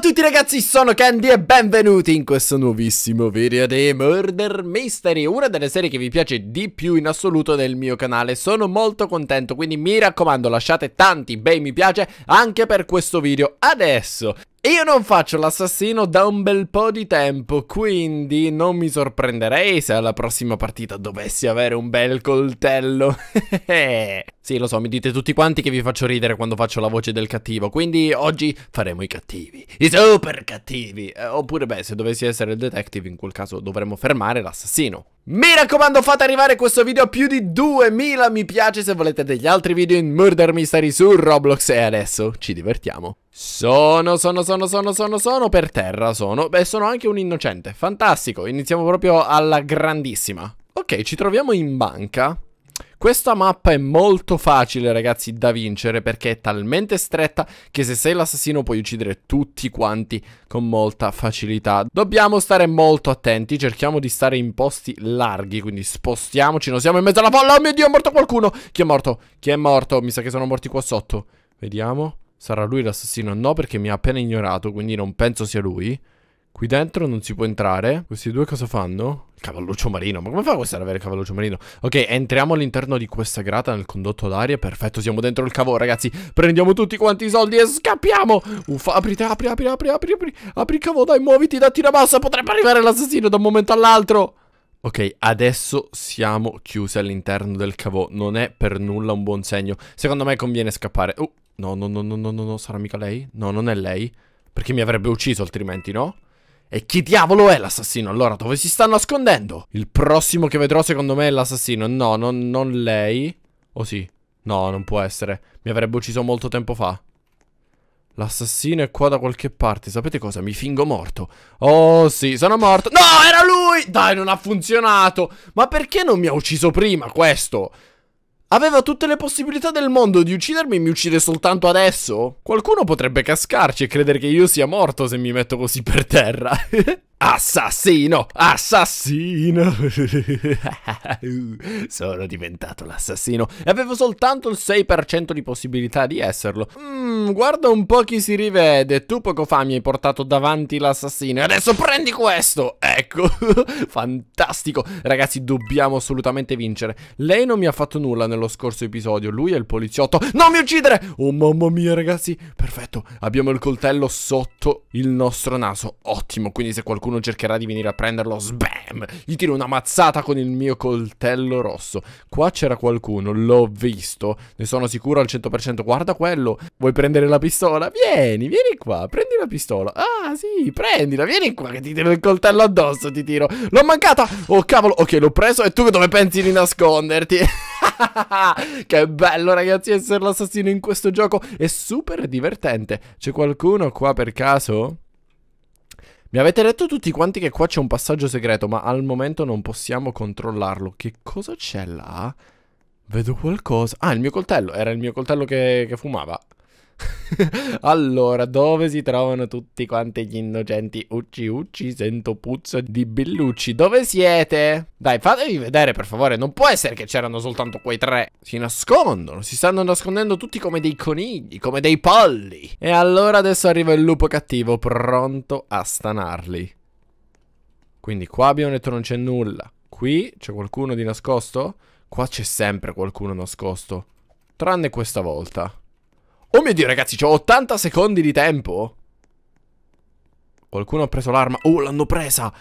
a tutti ragazzi, sono Candy e benvenuti in questo nuovissimo video di Murder Mystery Una delle serie che vi piace di più in assoluto nel mio canale Sono molto contento, quindi mi raccomando lasciate tanti bei mi piace anche per questo video Adesso io non faccio l'assassino da un bel po' di tempo, quindi non mi sorprenderei se alla prossima partita dovessi avere un bel coltello. sì, lo so, mi dite tutti quanti che vi faccio ridere quando faccio la voce del cattivo, quindi oggi faremo i cattivi, i super cattivi. Eh, oppure, beh, se dovessi essere il detective, in quel caso dovremmo fermare l'assassino. Mi raccomando fate arrivare questo video a più di 2000 mi piace se volete degli altri video in Murder Mystery su Roblox e adesso ci divertiamo. Sono, sono, sono, sono, sono, sono per terra, sono. Beh, sono anche un innocente, fantastico, iniziamo proprio alla grandissima. Ok, ci troviamo in banca questa mappa è molto facile ragazzi da vincere perché è talmente stretta che se sei l'assassino puoi uccidere tutti quanti con molta facilità. Dobbiamo stare molto attenti, cerchiamo di stare in posti larghi, quindi spostiamoci, non siamo in mezzo alla folla, oh mio dio è morto qualcuno! Chi è morto? Chi è morto? Mi sa che sono morti qua sotto. Vediamo, sarà lui l'assassino? No perché mi ha appena ignorato, quindi non penso sia lui. Qui dentro non si può entrare. Questi due cosa fanno? Cavalluccio marino. Ma come fa questo ad avere il cavalluccio marino? Ok, entriamo all'interno di questa grata nel condotto d'aria. Perfetto, siamo dentro il cavo, ragazzi. Prendiamo tutti quanti i soldi e scappiamo. Uffa, aprite, apri, apri, apri, apri, apri. Apri il cavo, dai, muoviti datti da tirabassa. Potrebbe arrivare l'assassino da un momento all'altro. Ok, adesso siamo chiusi all'interno del cavo. Non è per nulla un buon segno. Secondo me conviene scappare. Oh, no, no, no, no, no, no, no. Sarà mica lei? No, non è lei. Perché mi avrebbe ucciso altrimenti, no? E chi diavolo è l'assassino? Allora, dove si sta nascondendo? Il prossimo che vedrò secondo me è l'assassino. No, non, non lei. O oh, sì? No, non può essere. Mi avrebbe ucciso molto tempo fa. L'assassino è qua da qualche parte. Sapete cosa? Mi fingo morto. Oh sì, sono morto. No, era lui! Dai, non ha funzionato. Ma perché non mi ha ucciso prima questo? Aveva tutte le possibilità del mondo di uccidermi e mi uccide soltanto adesso? Qualcuno potrebbe cascarci e credere che io sia morto se mi metto così per terra. Assassino! Assassino! Sono diventato l'assassino e avevo soltanto il 6% di possibilità di esserlo. Mm, guarda un po' chi si rivede. Tu poco fa mi hai portato davanti l'assassino e adesso prendi questo! Ecco, fantastico! Ragazzi, dobbiamo assolutamente vincere. Lei non mi ha fatto nulla nello scorso episodio. Lui è il poliziotto. Non mi uccidere! Oh mamma mia, ragazzi! Perfetto, abbiamo il coltello sotto il nostro naso. Ottimo, quindi se qualcuno qualcuno cercherà di venire a prenderlo. Sbam! Gli tiro una mazzata con il mio coltello rosso. Qua c'era qualcuno, l'ho visto. Ne sono sicuro al 100%. Guarda quello. Vuoi prendere la pistola? Vieni, vieni qua. Prendi la pistola. Ah, sì, prendila. Vieni qua che ti tiro il coltello addosso, ti tiro. L'ho mancata. Oh, cavolo. Ok, l'ho preso. E tu dove pensi di nasconderti? che bello ragazzi essere l'assassino in questo gioco È super divertente C'è qualcuno qua per caso? Mi avete detto tutti quanti che qua c'è un passaggio segreto, ma al momento non possiamo controllarlo. Che cosa c'è là? Vedo qualcosa. Ah, il mio coltello. Era il mio coltello che, che fumava. allora, dove si trovano tutti quanti gli innocenti? Ucci, ucci, sento puzza di Billucci. Dove siete? Dai, fatemi vedere, per favore. Non può essere che c'erano soltanto quei tre. Si nascondono, si stanno nascondendo tutti come dei conigli, come dei polli. E allora adesso arriva il lupo cattivo, pronto a stanarli. Quindi qua abbiamo detto non c'è nulla. Qui c'è qualcuno di nascosto? Qua c'è sempre qualcuno nascosto. Tranne questa volta. Oh mio Dio, ragazzi, ho 80 secondi di tempo. Qualcuno ha preso l'arma. Oh, l'hanno presa.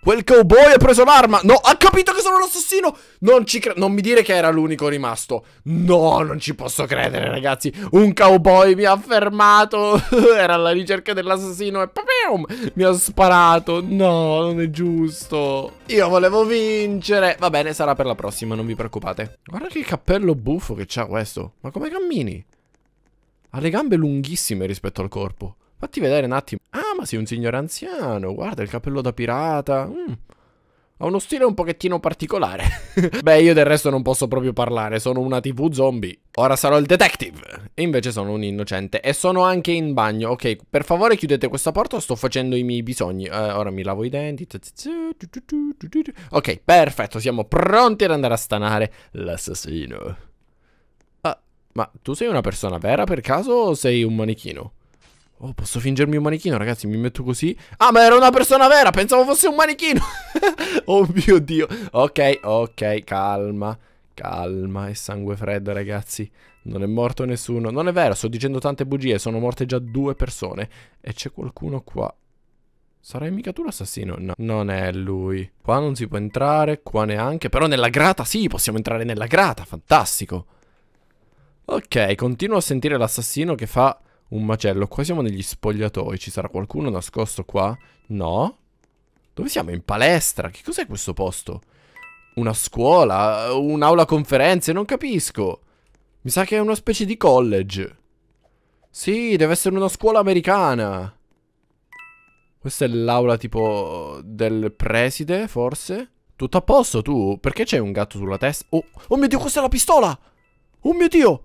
Quel cowboy ha preso l'arma. No, ha capito che sono l'assassino. Non ci credo. Non mi dire che era l'unico rimasto. No, non ci posso credere, ragazzi. Un cowboy mi ha fermato. era alla ricerca dell'assassino e papium, mi ha sparato. No, non è giusto. Io volevo vincere. Va bene, sarà per la prossima, non vi preoccupate. Guarda che cappello buffo che c'ha questo. Ma come cammini? Ha le gambe lunghissime rispetto al corpo. Fatti vedere un attimo. Ah, ma sei un signore anziano. Guarda il cappello da pirata. Mm. Ha uno stile un pochettino particolare. Beh, io del resto non posso proprio parlare, sono una TV zombie. Ora sarò il detective. E invece sono un innocente. E sono anche in bagno. Ok, per favore chiudete questa porta, sto facendo i miei bisogni. Eh, ora mi lavo i denti. Ok, perfetto, siamo pronti ad andare a stanare l'assassino. Ma tu sei una persona vera per caso o sei un manichino? Oh, posso fingermi un manichino, ragazzi, mi metto così. Ah, ma era una persona vera, pensavo fosse un manichino. oh mio Dio. Ok, ok, calma. Calma e sangue freddo, ragazzi. Non è morto nessuno. Non è vero, sto dicendo tante bugie. Sono morte già due persone. E c'è qualcuno qua. Sarai mica tu l'assassino? No, non è lui. Qua non si può entrare, qua neanche. Però nella grata sì, possiamo entrare nella grata. Fantastico. Ok, continuo a sentire l'assassino che fa un macello. Qua siamo negli spogliatoi. Ci sarà qualcuno nascosto qua? No? Dove siamo? In palestra? Che cos'è questo posto? Una scuola? Un'aula conferenze? Non capisco. Mi sa che è una specie di college. Sì, deve essere una scuola americana. Questa è l'aula tipo del preside, forse? Tutto a posto tu? Perché c'è un gatto sulla testa? Oh, oh mio Dio, questa è la pistola! Oh mio Dio!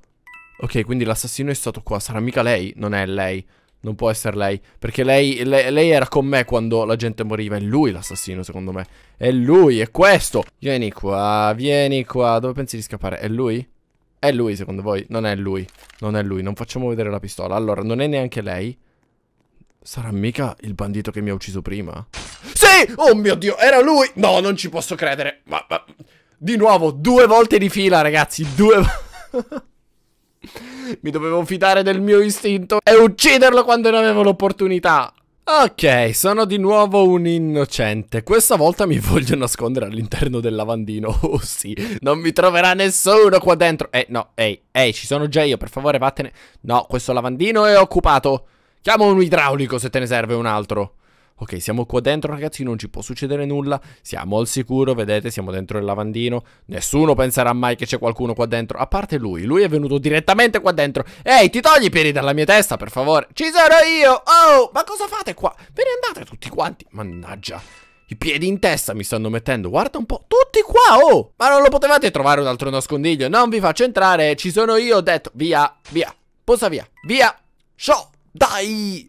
Ok, quindi l'assassino è stato qua. Sarà mica lei? Non è lei. Non può essere lei. Perché lei, lei, lei era con me quando la gente moriva. È lui l'assassino, secondo me. È lui, è questo. Vieni qua, vieni qua. Dove pensi di scappare? È lui? È lui, secondo voi? Non è lui. Non è lui. Non facciamo vedere la pistola. Allora, non è neanche lei. Sarà mica il bandito che mi ha ucciso prima? Sì! Oh mio Dio, era lui! No, non ci posso credere. Ma, ma... Di nuovo, due volte di fila, ragazzi. Due volte... Mi dovevo fidare del mio istinto e ucciderlo quando ne avevo l'opportunità. Ok, sono di nuovo un innocente. Questa volta mi voglio nascondere all'interno del lavandino. Oh sì, non mi troverà nessuno qua dentro. Eh, no, ehi, ehi, ci sono già io, per favore vattene. No, questo lavandino è occupato. Chiamo un idraulico se te ne serve un altro ok, siamo qua dentro ragazzi, non ci può succedere nulla, siamo al sicuro, vedete, siamo dentro il lavandino, nessuno penserà mai che c'è qualcuno qua dentro, a parte lui, lui è venuto direttamente qua dentro, ehi, ti togli i piedi dalla mia testa, per favore, ci sarò io, oh, ma cosa fate qua? Ve ne andate tutti quanti, mannaggia. I piedi in testa mi stanno mettendo, guarda un po', tutti qua, oh! Ma non lo potevate trovare un altro nascondiglio, non vi faccio entrare, ci sono io, ho detto, via, via, posa via, via, show, dai!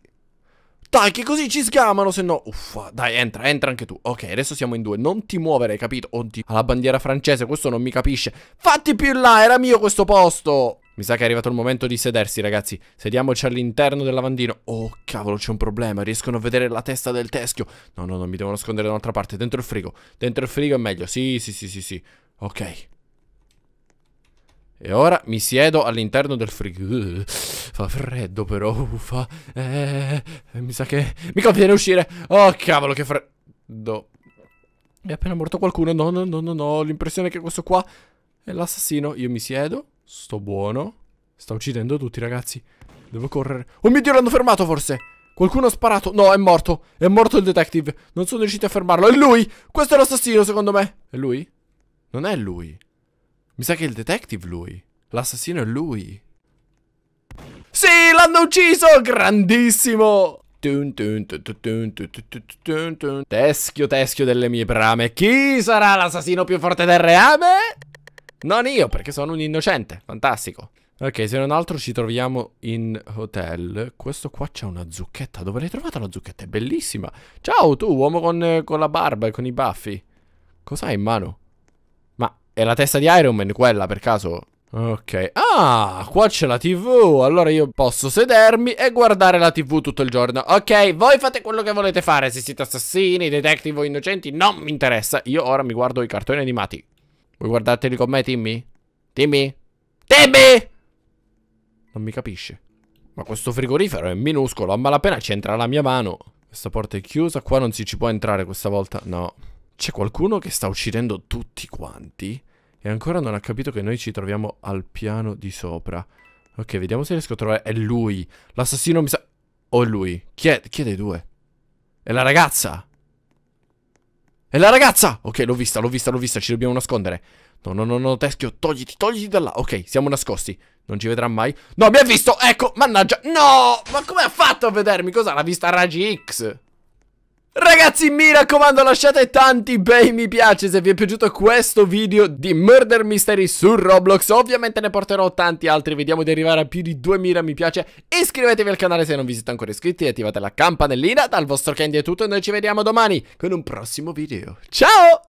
Dai, che così ci sgamano, se no... Uffa, dai, entra, entra anche tu. Ok, adesso siamo in due. Non ti muovere, capito? Oddio, alla bandiera francese, questo non mi capisce. Fatti più in là, era mio questo posto. Mi sa che è arrivato il momento di sedersi, ragazzi. Sediamoci all'interno del lavandino. Oh, cavolo, c'è un problema. Riescono a vedere la testa del teschio. No, no, no, mi devo nascondere da un'altra parte. Dentro il frigo. Dentro il frigo è meglio. Sì, sì, sì, sì, sì. Ok. E ora mi siedo all'interno del frigo. Fa freddo però, uffa. Eh, mi sa che... Mi conviene uscire. Oh, cavolo, che freddo. È appena morto qualcuno. No, no, no, no, no. Ho l'impressione che questo qua è l'assassino. Io mi siedo. Sto buono. Sta uccidendo tutti, ragazzi. Devo correre. Oh mio Dio, l'hanno fermato forse. Qualcuno ha sparato. No, è morto. È morto il detective. Non sono riusciti a fermarlo. È lui. Questo è l'assassino, secondo me. È lui? Non è lui. Mi sa che è il detective lui. L'assassino è lui. Sì, l'hanno ucciso! Grandissimo! Teschio, teschio delle mie brame. Chi sarà l'assassino più forte del reame? Non io, perché sono un innocente. Fantastico. Ok, se non altro ci troviamo in hotel. Questo qua c'è una zucchetta. Dove l'hai trovata la zucchetta? È bellissima. Ciao, tu, uomo con, con la barba e con i baffi. Cos'hai in mano? Ma è la testa di Iron Man quella, per caso? Ok, ah, qua c'è la tv, allora io posso sedermi e guardare la tv tutto il giorno Ok, voi fate quello che volete fare, se siete assassini, detective o innocenti, non mi interessa Io ora mi guardo i cartoni animati Vuoi guardarteli con me, Timmy? Timmy? Timmy! Non mi capisce Ma questo frigorifero è minuscolo, a malapena c'entra la mia mano Questa porta è chiusa, qua non si ci può entrare questa volta, no C'è qualcuno che sta uccidendo tutti quanti? E ancora non ha capito che noi ci troviamo al piano di sopra. Ok, vediamo se riesco a trovare... È lui. L'assassino mi sa... O è lui. Chi è... Chi è dei due? È la ragazza! È la ragazza! Ok, l'ho vista, l'ho vista, l'ho vista, ci dobbiamo nascondere. No, no, no, no, Teschio, togliti, togliti da là. Ok, siamo nascosti. Non ci vedrà mai. No, mi ha visto, ecco, mannaggia. No, ma come ha fatto a vedermi? Cos'ha? L'ha vista Raggi X. Ragazzi mi raccomando lasciate tanti bei mi piace se vi è piaciuto questo video di Murder Mystery su Roblox Ovviamente ne porterò tanti altri, vediamo di arrivare a più di 2000 mi piace Iscrivetevi al canale se non vi siete ancora iscritti e attivate la campanellina Dal vostro Candy è tutto e noi ci vediamo domani con un prossimo video Ciao!